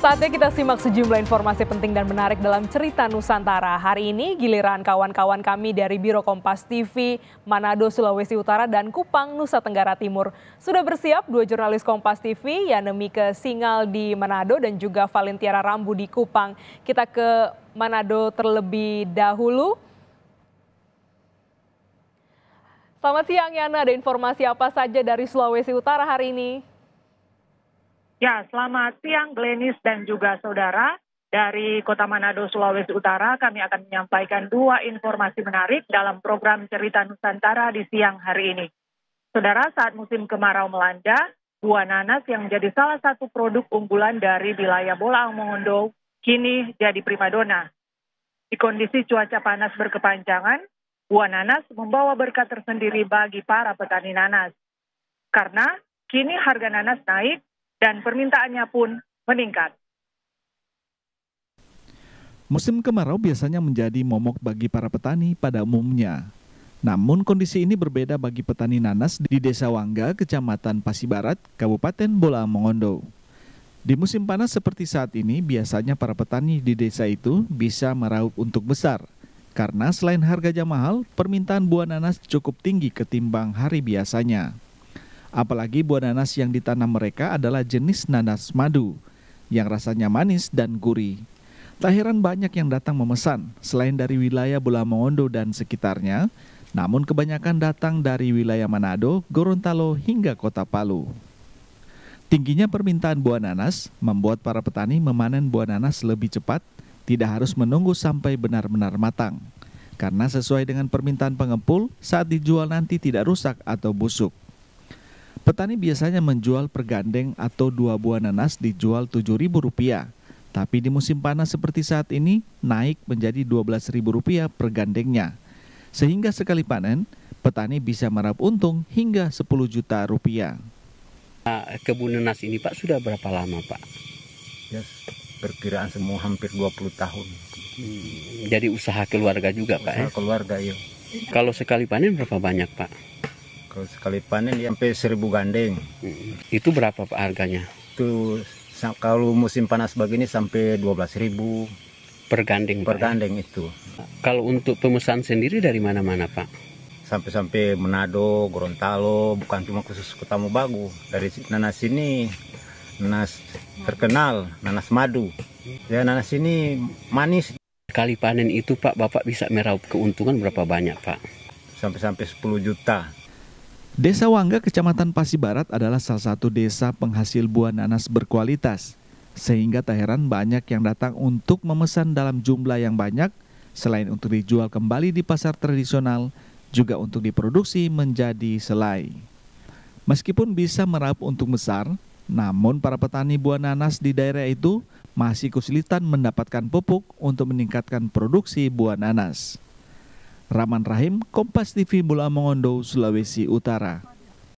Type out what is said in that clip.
Saatnya kita simak sejumlah informasi penting dan menarik dalam cerita Nusantara. Hari ini giliran kawan-kawan kami dari Biro Kompas TV, Manado, Sulawesi Utara, dan Kupang, Nusa Tenggara Timur. Sudah bersiap dua jurnalis Kompas TV, ke Singal di Manado dan juga Valentiara Rambu di Kupang. Kita ke Manado terlebih dahulu. Selamat siang Yana, ada informasi apa saja dari Sulawesi Utara hari ini? Ya, selamat siang Glenis dan juga saudara. Dari Kota Manado, Sulawesi Utara, kami akan menyampaikan dua informasi menarik dalam program Cerita Nusantara di siang hari ini. Saudara, saat musim kemarau melanda, buah nanas yang menjadi salah satu produk unggulan dari wilayah Bolang Mongondo kini jadi primadona. Di kondisi cuaca panas berkepanjangan, buah nanas membawa berkat tersendiri bagi para petani nanas. Karena kini harga nanas naik dan permintaannya pun meningkat. Musim kemarau biasanya menjadi momok bagi para petani pada umumnya. Namun kondisi ini berbeda bagi petani nanas di Desa Wangga, Kecamatan Pasibarat, Kabupaten Bola Mongondo. Di musim panas seperti saat ini, biasanya para petani di desa itu bisa meraup untuk besar. Karena selain harganya mahal, permintaan buah nanas cukup tinggi ketimbang hari biasanya. Apalagi buah nanas yang ditanam mereka adalah jenis nanas madu yang rasanya manis dan gurih. Tak heran banyak yang datang memesan selain dari wilayah Bulamongondo dan sekitarnya, namun kebanyakan datang dari wilayah Manado, Gorontalo hingga kota Palu. Tingginya permintaan buah nanas membuat para petani memanen buah nanas lebih cepat, tidak harus menunggu sampai benar-benar matang. Karena sesuai dengan permintaan pengepul, saat dijual nanti tidak rusak atau busuk. Petani biasanya menjual pergandeng atau dua buah nanas dijual Rp7.000. Tapi di musim panas seperti saat ini naik menjadi Rp12.000 pergandengnya. Sehingga sekali panen, petani bisa merap untung hingga 10 juta rupiah. Ah, kebun nanas ini Pak sudah berapa lama Pak? Ya, perkiraan semua hampir 20 tahun. Hmm, jadi usaha keluarga juga usaha Pak ya? keluarga ya. Kalau sekali panen berapa banyak Pak? Kalau sekali panen ya sampai seribu gandeng. Mm-hmm. Itu berapa Pak harganya? Itu kalau musim panas begini sampai dua belas ribu per gandeng. Per ya? gandeng ya? itu. Kalau untuk pemesan sendiri dari mana-mana Pak? sampai-sampai Manado, Gorontalo, bukan cuma khusus Kota Mubagu. Dari nanas ini nanas terkenal, nanas madu. Ya nanas ini manis. Kali panen itu Pak, Bapak bisa meraup keuntungan berapa banyak Pak? Sampai-sampai 10 juta. Desa Wangga, Kecamatan Pasi Barat adalah salah satu desa penghasil buah nanas berkualitas. Sehingga tak heran banyak yang datang untuk memesan dalam jumlah yang banyak, selain untuk dijual kembali di pasar tradisional, juga untuk diproduksi menjadi selai. Meskipun bisa meraup untuk besar, namun para petani buah nanas di daerah itu masih kesulitan mendapatkan pupuk untuk meningkatkan produksi buah nanas. Raman Rahim, Kompas TV Bula Mongondo, Sulawesi Utara.